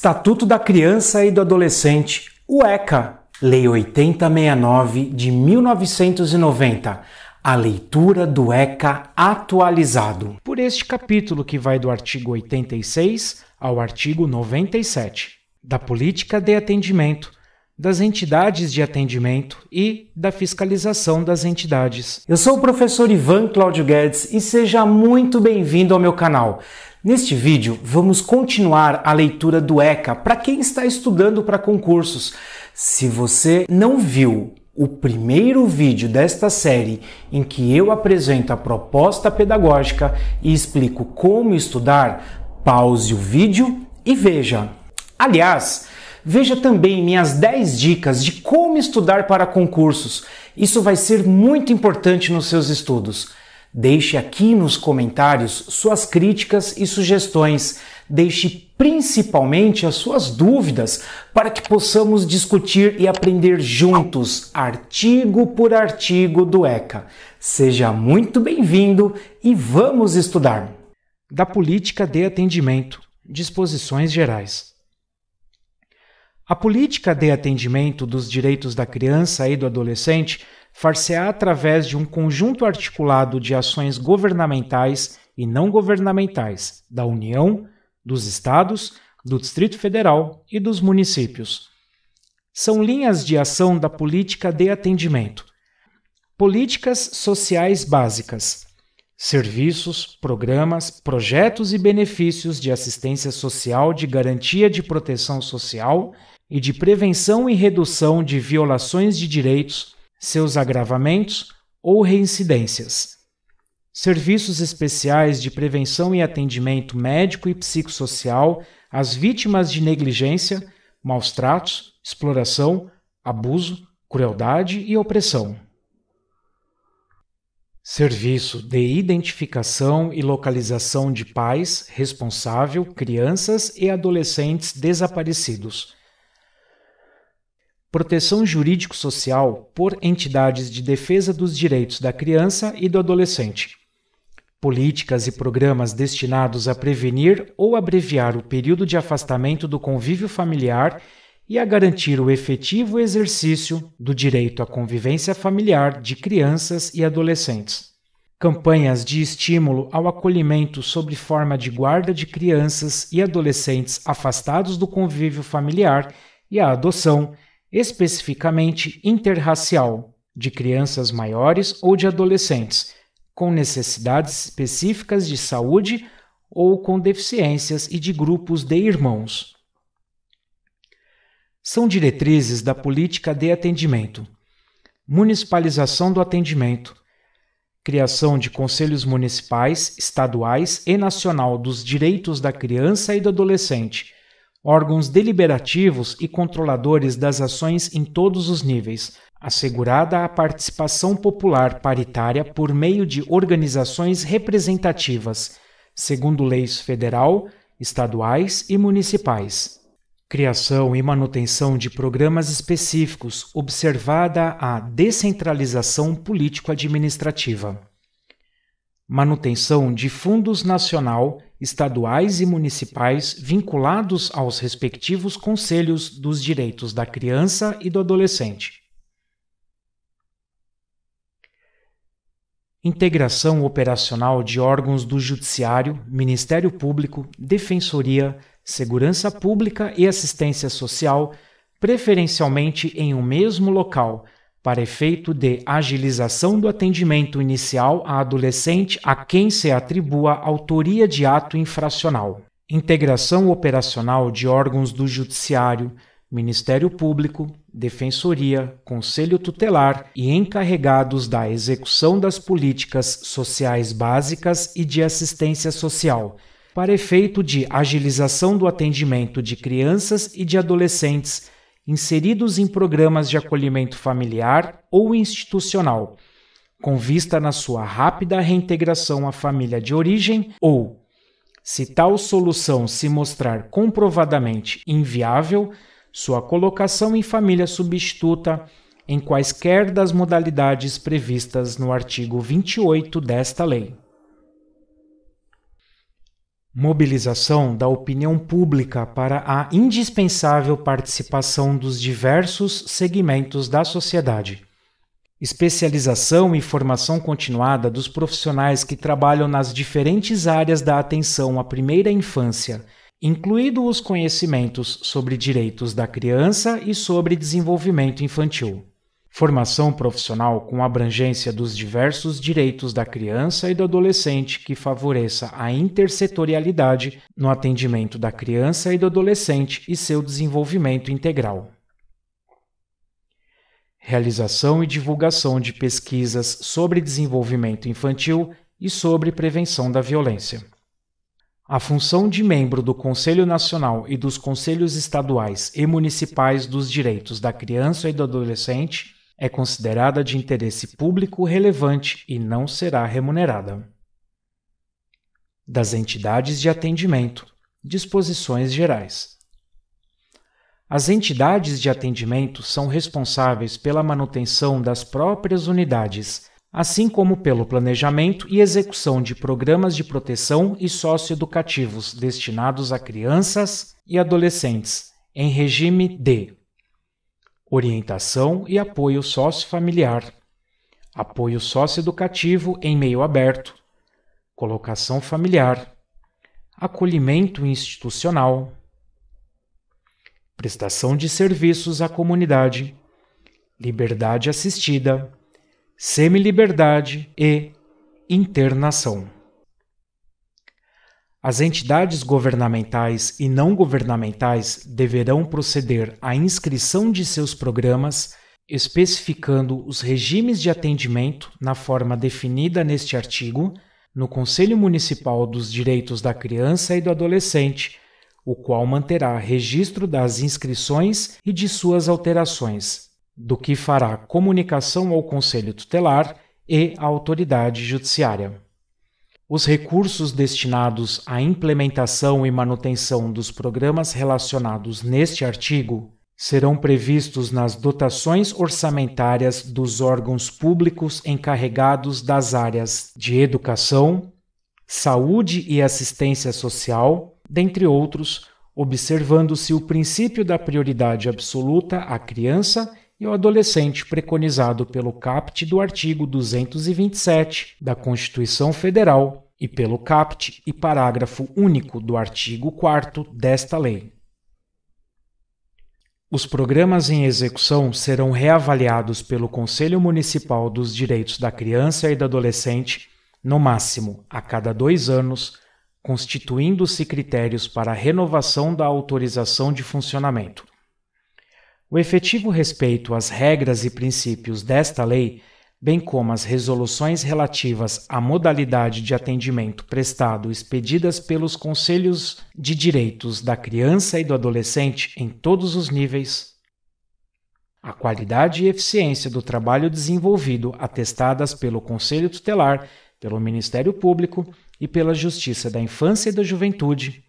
Estatuto da Criança e do Adolescente, o ECA, Lei 8069 de 1990, a leitura do ECA atualizado. Por este capítulo que vai do artigo 86 ao artigo 97 da Política de Atendimento das entidades de atendimento e da fiscalização das entidades. Eu sou o professor Ivan Cláudio Guedes e seja muito bem-vindo ao meu canal. Neste vídeo, vamos continuar a leitura do ECA para quem está estudando para concursos. Se você não viu o primeiro vídeo desta série em que eu apresento a proposta pedagógica e explico como estudar, pause o vídeo e veja. Aliás, Veja também minhas 10 dicas de como estudar para concursos. Isso vai ser muito importante nos seus estudos. Deixe aqui nos comentários suas críticas e sugestões. Deixe principalmente as suas dúvidas para que possamos discutir e aprender juntos, artigo por artigo do ECA. Seja muito bem-vindo e vamos estudar! Da Política de Atendimento Disposições Gerais a política de atendimento dos direitos da criança e do adolescente far-se-á através de um conjunto articulado de ações governamentais e não governamentais da União, dos Estados, do Distrito Federal e dos municípios. São linhas de ação da política de atendimento. Políticas sociais básicas. Serviços, programas, projetos e benefícios de assistência social de garantia de proteção social e de prevenção e redução de violações de direitos, seus agravamentos ou reincidências. Serviços especiais de prevenção e atendimento médico e psicossocial às vítimas de negligência, maus tratos, exploração, abuso, crueldade e opressão. Serviço de identificação e localização de pais, responsável, crianças e adolescentes desaparecidos proteção jurídico-social por entidades de defesa dos direitos da criança e do adolescente, políticas e programas destinados a prevenir ou abreviar o período de afastamento do convívio familiar e a garantir o efetivo exercício do direito à convivência familiar de crianças e adolescentes. Campanhas de estímulo ao acolhimento sob forma de guarda de crianças e adolescentes afastados do convívio familiar e a adoção, especificamente interracial, de crianças maiores ou de adolescentes, com necessidades específicas de saúde ou com deficiências e de grupos de irmãos. São diretrizes da política de atendimento. Municipalização do atendimento. Criação de conselhos municipais, estaduais e nacional dos direitos da criança e do adolescente órgãos deliberativos e controladores das ações em todos os níveis, assegurada a participação popular paritária por meio de organizações representativas, segundo leis federal, estaduais e municipais. Criação e manutenção de programas específicos, observada a descentralização político-administrativa manutenção de fundos nacional, estaduais e municipais vinculados aos respectivos conselhos dos direitos da criança e do adolescente. Integração operacional de órgãos do Judiciário, Ministério Público, Defensoria, Segurança Pública e Assistência Social, preferencialmente em um mesmo local, para efeito de agilização do atendimento inicial a adolescente a quem se atribua autoria de ato infracional. Integração operacional de órgãos do Judiciário, Ministério Público, Defensoria, Conselho Tutelar e encarregados da execução das políticas sociais básicas e de assistência social, para efeito de agilização do atendimento de crianças e de adolescentes inseridos em programas de acolhimento familiar ou institucional, com vista na sua rápida reintegração à família de origem ou, se tal solução se mostrar comprovadamente inviável, sua colocação em família substituta em quaisquer das modalidades previstas no artigo 28 desta lei mobilização da opinião pública para a indispensável participação dos diversos segmentos da sociedade. Especialização e formação continuada dos profissionais que trabalham nas diferentes áreas da atenção à primeira infância, incluindo os conhecimentos sobre direitos da criança e sobre desenvolvimento infantil. Formação profissional com abrangência dos diversos direitos da criança e do adolescente que favoreça a intersetorialidade no atendimento da criança e do adolescente e seu desenvolvimento integral. Realização e divulgação de pesquisas sobre desenvolvimento infantil e sobre prevenção da violência. A função de membro do Conselho Nacional e dos Conselhos Estaduais e Municipais dos Direitos da Criança e do Adolescente é considerada de interesse público relevante e não será remunerada. Das entidades de atendimento, disposições gerais. As entidades de atendimento são responsáveis pela manutenção das próprias unidades, assim como pelo planejamento e execução de programas de proteção e socioeducativos destinados a crianças e adolescentes, em regime de orientação e apoio sócio-familiar, apoio socioeducativo em meio aberto, colocação familiar, acolhimento institucional, prestação de serviços à comunidade, liberdade assistida, semiliberdade e internação. As entidades governamentais e não governamentais deverão proceder à inscrição de seus programas, especificando os regimes de atendimento na forma definida neste artigo, no Conselho Municipal dos Direitos da Criança e do Adolescente, o qual manterá registro das inscrições e de suas alterações, do que fará comunicação ao Conselho Tutelar e à autoridade judiciária os recursos destinados à implementação e manutenção dos programas relacionados neste artigo serão previstos nas dotações orçamentárias dos órgãos públicos encarregados das áreas de educação, saúde e assistência social, dentre outros, observando-se o princípio da prioridade absoluta à criança e o adolescente preconizado pelo caput do artigo 227 da Constituição Federal e pelo caput e parágrafo único do artigo 4 desta lei. Os programas em execução serão reavaliados pelo Conselho Municipal dos Direitos da Criança e do Adolescente, no máximo a cada dois anos, constituindo-se critérios para a renovação da autorização de funcionamento. O efetivo respeito às regras e princípios desta lei, bem como as resoluções relativas à modalidade de atendimento prestado expedidas pelos Conselhos de Direitos da Criança e do Adolescente em todos os níveis, a qualidade e eficiência do trabalho desenvolvido atestadas pelo Conselho Tutelar, pelo Ministério Público e pela Justiça da Infância e da Juventude,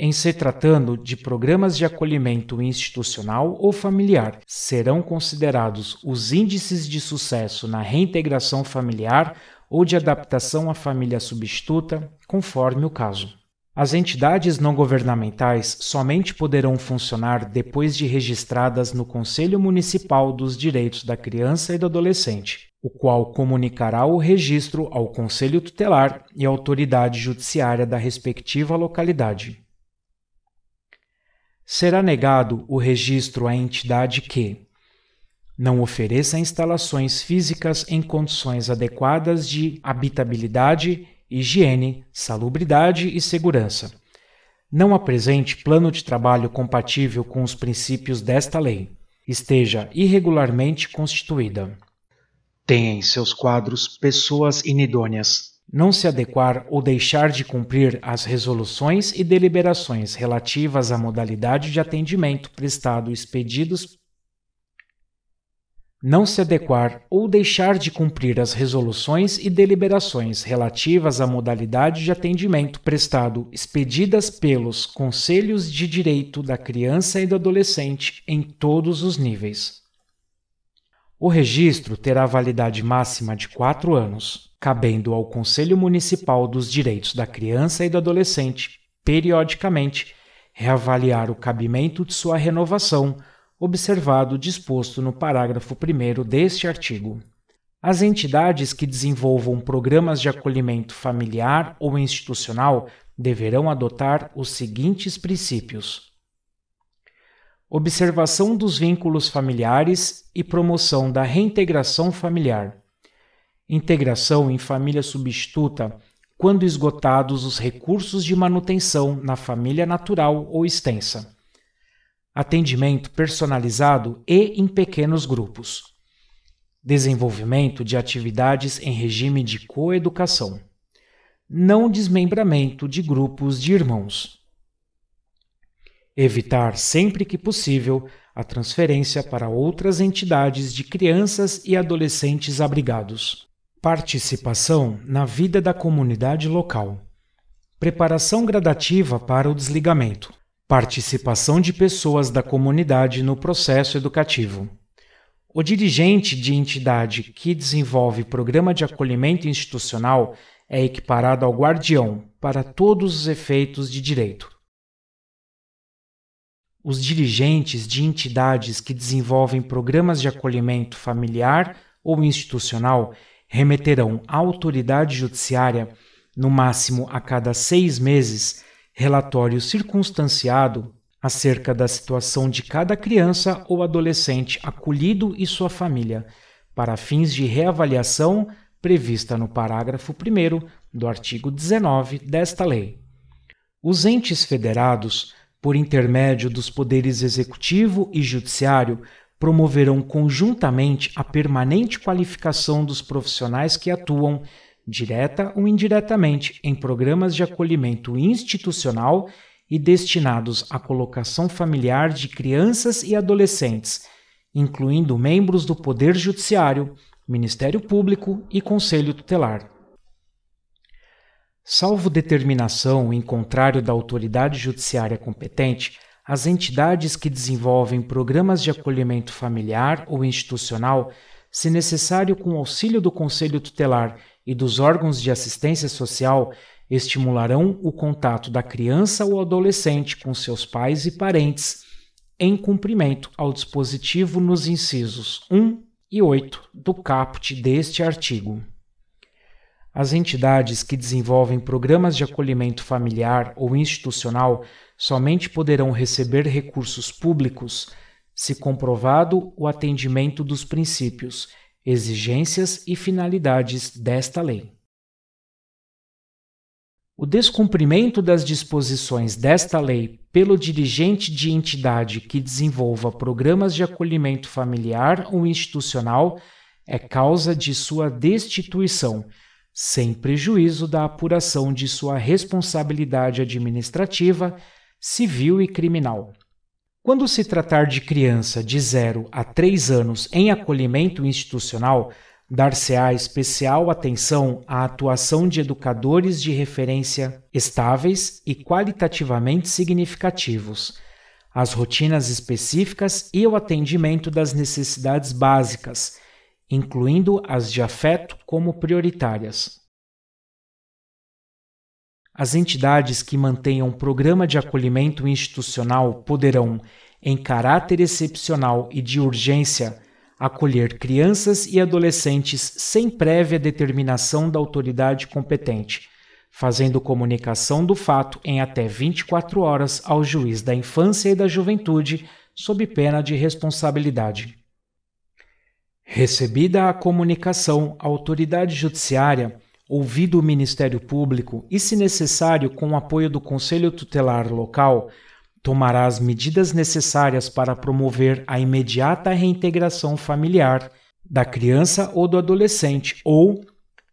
em se tratando de programas de acolhimento institucional ou familiar, serão considerados os índices de sucesso na reintegração familiar ou de adaptação à família substituta, conforme o caso. As entidades não governamentais somente poderão funcionar depois de registradas no Conselho Municipal dos Direitos da Criança e do Adolescente, o qual comunicará o registro ao Conselho Tutelar e à autoridade judiciária da respectiva localidade será negado o registro à entidade que não ofereça instalações físicas em condições adequadas de habitabilidade, higiene, salubridade e segurança. Não apresente plano de trabalho compatível com os princípios desta lei. Esteja irregularmente constituída. Tenha em seus quadros pessoas inidôneas não se adequar ou deixar de cumprir as resoluções e deliberações relativas à modalidade de atendimento prestado expedidos não se adequar ou deixar de cumprir as resoluções e deliberações relativas à modalidade de atendimento prestado expedidas pelos Conselhos de Direito da Criança e do Adolescente em todos os níveis. O registro terá validade máxima de quatro anos, cabendo ao Conselho Municipal dos Direitos da Criança e do Adolescente, periodicamente, reavaliar o cabimento de sua renovação, observado o disposto no parágrafo 1 deste artigo. As entidades que desenvolvam programas de acolhimento familiar ou institucional deverão adotar os seguintes princípios: observação dos vínculos familiares e promoção da reintegração familiar. Integração em família substituta quando esgotados os recursos de manutenção na família natural ou extensa. Atendimento personalizado e em pequenos grupos. Desenvolvimento de atividades em regime de coeducação. Não desmembramento de grupos de irmãos evitar sempre que possível a transferência para outras entidades de crianças e adolescentes abrigados. Participação na vida da comunidade local. Preparação gradativa para o desligamento. Participação de pessoas da comunidade no processo educativo. O dirigente de entidade que desenvolve programa de acolhimento institucional é equiparado ao guardião para todos os efeitos de direito os dirigentes de entidades que desenvolvem programas de acolhimento familiar ou institucional remeterão à autoridade judiciária, no máximo a cada seis meses, relatório circunstanciado acerca da situação de cada criança ou adolescente acolhido e sua família, para fins de reavaliação prevista no parágrafo 1 do artigo 19 desta lei. Os entes federados por intermédio dos poderes executivo e judiciário, promoverão conjuntamente a permanente qualificação dos profissionais que atuam, direta ou indiretamente, em programas de acolhimento institucional e destinados à colocação familiar de crianças e adolescentes, incluindo membros do Poder Judiciário, Ministério Público e Conselho Tutelar. Salvo determinação em contrário da autoridade judiciária competente, as entidades que desenvolvem programas de acolhimento familiar ou institucional, se necessário com auxílio do Conselho Tutelar e dos órgãos de assistência social, estimularão o contato da criança ou adolescente com seus pais e parentes, em cumprimento ao dispositivo nos incisos 1 e 8 do caput deste artigo. As entidades que desenvolvem programas de acolhimento familiar ou institucional somente poderão receber recursos públicos se comprovado o atendimento dos princípios, exigências e finalidades desta lei. O descumprimento das disposições desta lei pelo dirigente de entidade que desenvolva programas de acolhimento familiar ou institucional é causa de sua destituição sem prejuízo da apuração de sua responsabilidade administrativa, civil e criminal. Quando se tratar de criança de 0 a 3 anos em acolhimento institucional, dar-se-á especial atenção à atuação de educadores de referência estáveis e qualitativamente significativos, as rotinas específicas e o atendimento das necessidades básicas incluindo as de afeto como prioritárias. As entidades que mantenham programa de acolhimento institucional poderão, em caráter excepcional e de urgência, acolher crianças e adolescentes sem prévia determinação da autoridade competente, fazendo comunicação do fato em até 24 horas ao juiz da infância e da juventude, sob pena de responsabilidade. Recebida a comunicação, a autoridade judiciária, ouvido o Ministério Público e, se necessário, com o apoio do Conselho Tutelar local, tomará as medidas necessárias para promover a imediata reintegração familiar da criança ou do adolescente, ou,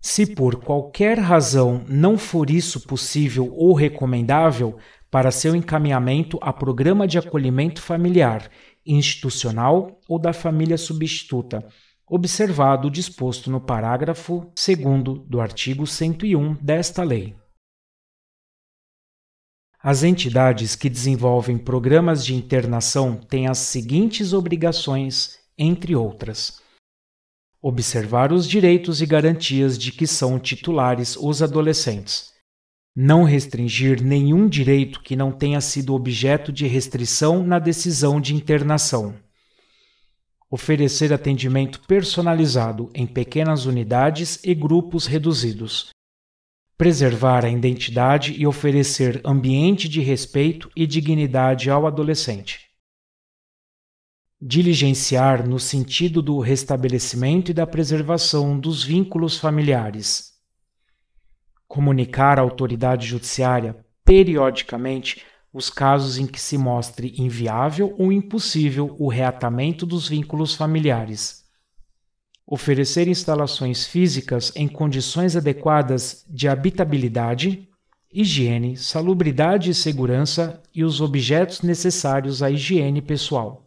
se por qualquer razão não for isso possível ou recomendável, para seu encaminhamento a programa de acolhimento familiar, institucional ou da família substituta, observado o disposto no parágrafo 2 do artigo 101 desta lei. As entidades que desenvolvem programas de internação têm as seguintes obrigações, entre outras: observar os direitos e garantias de que são titulares os adolescentes não restringir nenhum direito que não tenha sido objeto de restrição na decisão de internação. Oferecer atendimento personalizado em pequenas unidades e grupos reduzidos. Preservar a identidade e oferecer ambiente de respeito e dignidade ao adolescente. Diligenciar no sentido do restabelecimento e da preservação dos vínculos familiares, comunicar à autoridade judiciária periodicamente os casos em que se mostre inviável ou impossível o reatamento dos vínculos familiares. Oferecer instalações físicas em condições adequadas de habitabilidade, higiene, salubridade e segurança e os objetos necessários à higiene pessoal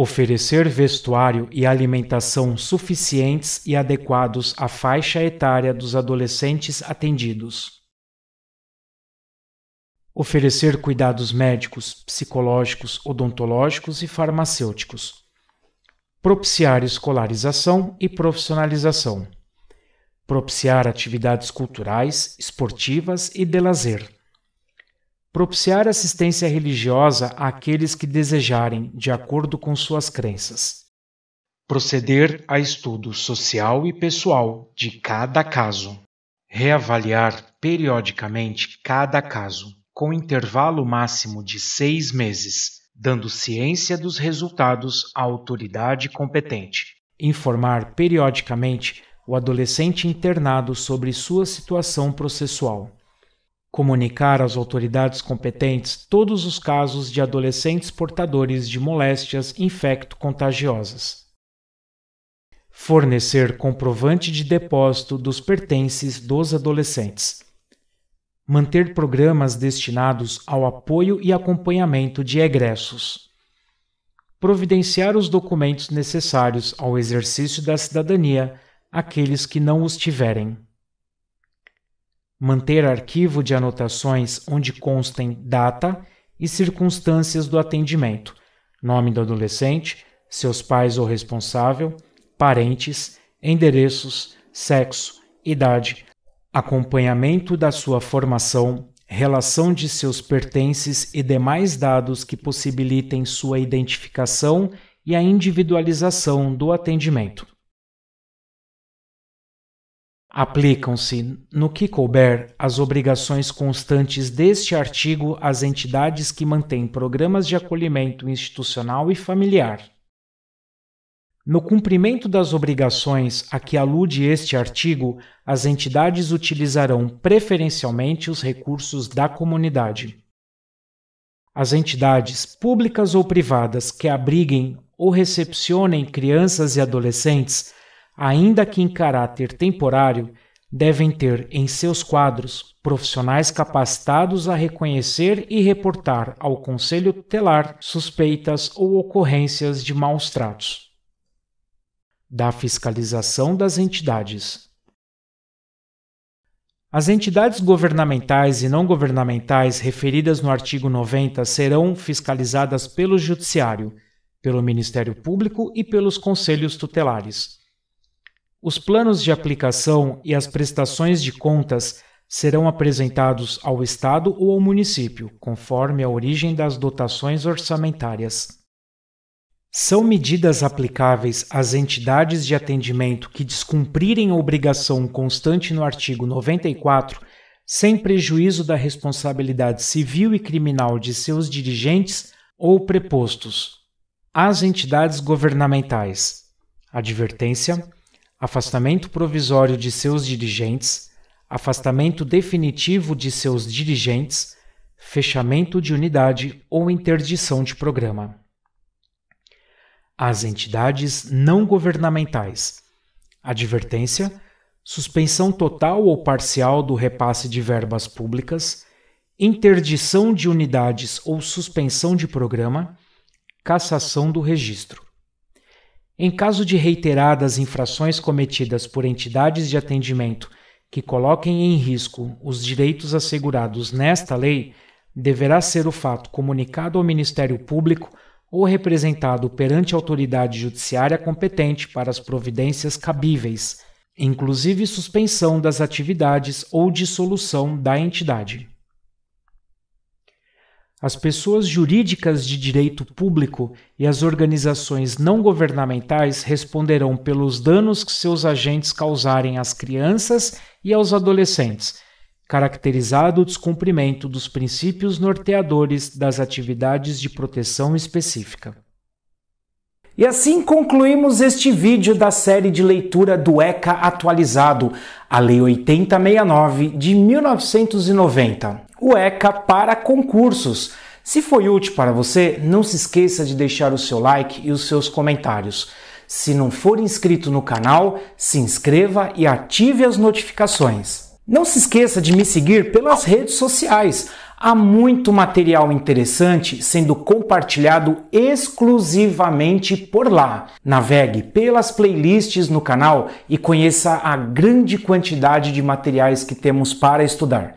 oferecer vestuário e alimentação suficientes e adequados à faixa etária dos adolescentes atendidos. Oferecer cuidados médicos, psicológicos, odontológicos e farmacêuticos. Propiciar escolarização e profissionalização. Propiciar atividades culturais, esportivas e de lazer propiciar assistência religiosa àqueles que desejarem, de acordo com suas crenças. Proceder a estudo social e pessoal de cada caso. Reavaliar periodicamente cada caso, com intervalo máximo de seis meses, dando ciência dos resultados à autoridade competente. Informar periodicamente o adolescente internado sobre sua situação processual comunicar às autoridades competentes todos os casos de adolescentes portadores de moléstias infecto-contagiosas. Fornecer comprovante de depósito dos pertences dos adolescentes. Manter programas destinados ao apoio e acompanhamento de egressos. Providenciar os documentos necessários ao exercício da cidadania àqueles que não os tiverem manter arquivo de anotações onde constem data e circunstâncias do atendimento, nome do adolescente, seus pais ou responsável, parentes, endereços, sexo, idade, acompanhamento da sua formação, relação de seus pertences e demais dados que possibilitem sua identificação e a individualização do atendimento. Aplicam-se, no que couber, as obrigações constantes deste artigo às entidades que mantêm programas de acolhimento institucional e familiar. No cumprimento das obrigações a que alude este artigo, as entidades utilizarão preferencialmente os recursos da comunidade. As entidades públicas ou privadas que abriguem ou recepcionem crianças e adolescentes ainda que em caráter temporário, devem ter em seus quadros profissionais capacitados a reconhecer e reportar ao Conselho Tutelar suspeitas ou ocorrências de maus tratos. Da fiscalização das entidades. As entidades governamentais e não governamentais referidas no artigo 90 serão fiscalizadas pelo Judiciário, pelo Ministério Público e pelos Conselhos Tutelares. Os planos de aplicação e as prestações de contas serão apresentados ao Estado ou ao município, conforme a origem das dotações orçamentárias. São medidas aplicáveis às entidades de atendimento que descumprirem a obrigação constante no artigo 94, sem prejuízo da responsabilidade civil e criminal de seus dirigentes ou prepostos. Às entidades governamentais. Advertência afastamento provisório de seus dirigentes, afastamento definitivo de seus dirigentes, fechamento de unidade ou interdição de programa. As entidades não governamentais. Advertência: suspensão total ou parcial do repasse de verbas públicas, interdição de unidades ou suspensão de programa, cassação do registro. Em caso de reiteradas infrações cometidas por entidades de atendimento que coloquem em risco os direitos assegurados nesta lei, deverá ser o fato comunicado ao Ministério Público ou representado perante a autoridade judiciária competente para as providências cabíveis, inclusive suspensão das atividades ou dissolução da entidade. As pessoas jurídicas de direito público e as organizações não governamentais responderão pelos danos que seus agentes causarem às crianças e aos adolescentes, caracterizado o descumprimento dos princípios norteadores das atividades de proteção específica. E assim concluímos este vídeo da série de leitura do ECA atualizado, a Lei 8069 de 1990. ECA para concursos. Se foi útil para você, não se esqueça de deixar o seu like e os seus comentários. Se não for inscrito no canal, se inscreva e ative as notificações. Não se esqueça de me seguir pelas redes sociais. Há muito material interessante sendo compartilhado exclusivamente por lá. Navegue pelas playlists no canal e conheça a grande quantidade de materiais que temos para estudar.